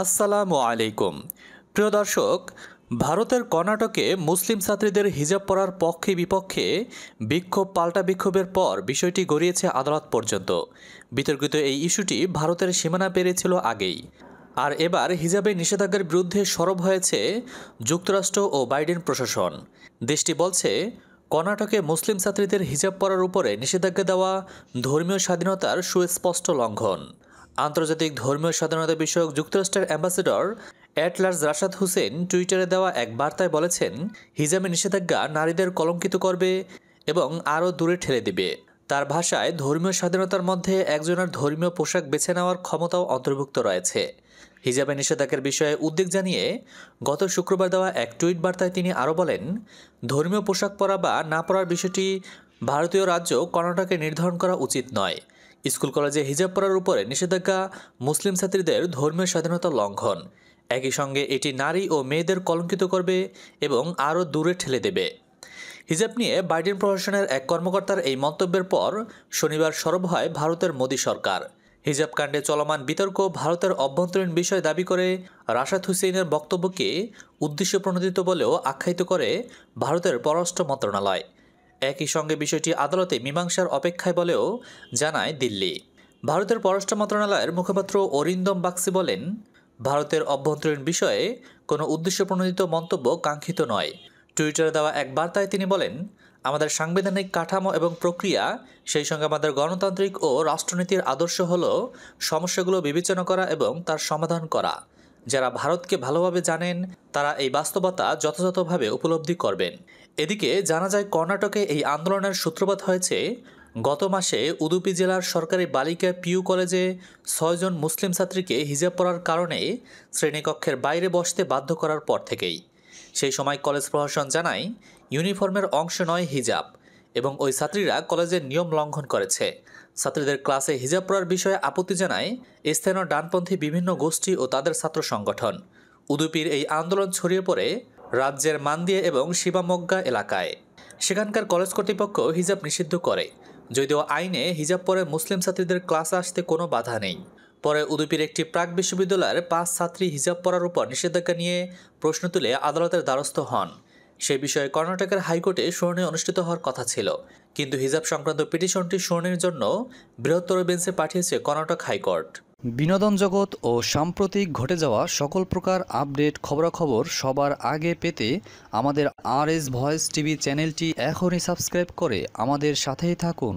আসসালামু আলাইকুম প্রিয় দর্শক ভারতের কর্ণাটকে মুসলিম ছাত্রীদের হিজাব পরার পক্ষে বিপক্ষে বিক্ষোভ পাল্টা বিক্ষোভের পর বিষয়টি গড়িয়েছে আদালত পর্যন্ত বিতর্কিত এই ইস্যুটি ভারতের সীমানা পেরেছিল আগেই আর এবার হিজাবে নিষেধাজ্ঞার বিরুদ্ধে সরব হয়েছে যুক্তরাষ্ট্র ও বাইডেন প্রশাসন দেশটি বলছে কর্ণাটকে মুসলিম ছাত্রীদের হিজাব পরার উপরে নিষেধাজ্ঞা দেওয়া ধর্মীয় স্বাধীনতার সুস্পষ্ট লঙ্ঘন আন্তর্জাতিক ধর্মীয় স্বাধীনতা বিষয়ক যুক্তরাষ্ট্রের অ্যাম্বাসেডর অ্যাটলার্স রাশাদ হুসেন টুইটারে দেওয়া এক বার্তায় বলেছেন হিজাবে নিষেধাজ্ঞা নারীদের কলঙ্কিত করবে এবং আরও দূরে ঠেলে দেবে তার ভাষায় ধর্মীয় স্বাধীনতার মধ্যে একজনের ধর্মীয় পোশাক বেছে নেওয়ার ক্ষমতাও অন্তর্ভুক্ত রয়েছে হিজাবে নিষেধাজ্ঞার বিষয়ে উদ্বেগ জানিয়ে গত শুক্রবার দেওয়া এক টুইট বার্তায় তিনি আরও বলেন ধর্মীয় পোশাক পরা বা না পরার বিষয়টি ভারতীয় রাজ্য কর্ণাটকে নির্ধারণ করা উচিত নয় স্কুল কলেজে হিজাব পরার উপরে নিষেধাজ্ঞা মুসলিম ছাত্রীদের ধর্মীয় স্বাধীনতা লঙ্ঘন একই সঙ্গে এটি নারী ও মেয়েদের কলঙ্কিত করবে এবং আরও দূরে ঠেলে দেবে হিজাব নিয়ে বাইডেন প্রশাসনের এক কর্মকর্তার এই মন্তব্যের পর শনিবার সরব হয় ভারতের মোদী সরকার হিজাব কাণ্ডে চলমান বিতর্ক ভারতের অভ্যন্তরীণ বিষয় দাবি করে রাশাদ হুসেইনের বক্তব্যকে প্রণোদিত বলেও আখ্যায়িত করে ভারতের পররাষ্ট্র মন্ত্রণালয় একই সঙ্গে বিষয়টি আদালতে মীমাংসার অপেক্ষায় বলেও জানায় দিল্লি ভারতের পররাষ্ট্র মন্ত্রণালয়ের মুখপাত্র অরিন্দম বাক্সি বলেন ভারতের অভ্যন্তরীণ বিষয়ে কোনো উদ্দেশ্যপ্রণোদিত মন্তব্য কাঙ্ক্ষিত নয় টুইটারে দেওয়া এক বার্তায় তিনি বলেন আমাদের সাংবিধানিক কাঠামো এবং প্রক্রিয়া সেই সঙ্গে আমাদের গণতান্ত্রিক ও রাষ্ট্রনীতির আদর্শ হল সমস্যাগুলো বিবেচনা করা এবং তার সমাধান করা যারা ভারতকে ভালোভাবে জানেন তারা এই বাস্তবতা যথাযথভাবে উপলব্ধি করবেন এদিকে জানা যায় কর্ণাটকে এই আন্দোলনের সূত্রপাত হয়েছে গত মাসে উদুপি জেলার সরকারি বালিকা পিউ কলেজে ছয়জন মুসলিম ছাত্রীকে হিজাব পড়ার কারণে শ্রেণীকক্ষের বাইরে বসতে বাধ্য করার পর থেকেই সেই সময় কলেজ প্রশাসন জানায় ইউনিফর্মের অংশ নয় হিজাব এবং ওই ছাত্রীরা কলেজের নিয়ম লঙ্ঘন করেছে ছাত্রীদের ক্লাসে হিজাব পড়ার বিষয়ে আপত্তি জানায় স্থানীয় ডানপন্থী বিভিন্ন গোষ্ঠী ও তাদের ছাত্র সংগঠন উদুপির এই আন্দোলন ছড়িয়ে পড়ে রাজ্যের মান্দিয়া এবং শিবামগ্গা এলাকায় সেখানকার কলেজ কর্তৃপক্ষ হিজাব নিষিদ্ধ করে যদিও আইনে হিজাব পরে মুসলিম ছাত্রীদের ক্লাসে আসতে কোনো বাধা নেই পরে উদুপির একটি প্রাক বিশ্ববিদ্যালয়ের পাঁচ ছাত্রী হিজাব পরার উপর নিষেধাজ্ঞা নিয়ে প্রশ্ন তুলে আদালতের দ্বারস্থ হন সে বিষয়ে কর্ণাটকের হাইকোর্টে শুনানি অনুষ্ঠিত হওয়ার কথা ছিল কিন্তু হিজাব সংক্রান্ত পিটিশনটি শুনানির জন্য বৃহত্তর বেঞ্চে পাঠিয়েছে কর্ণাটক হাইকোর্ট বিনোদন জগৎ ও সাম্প্রতিক ঘটে যাওয়া সকল প্রকার আপডেট খবরাখবর সবার আগে পেতে আমাদের আর এস ভয়েস টিভি চ্যানেলটি এখনই সাবস্ক্রাইব করে আমাদের সাথেই থাকুন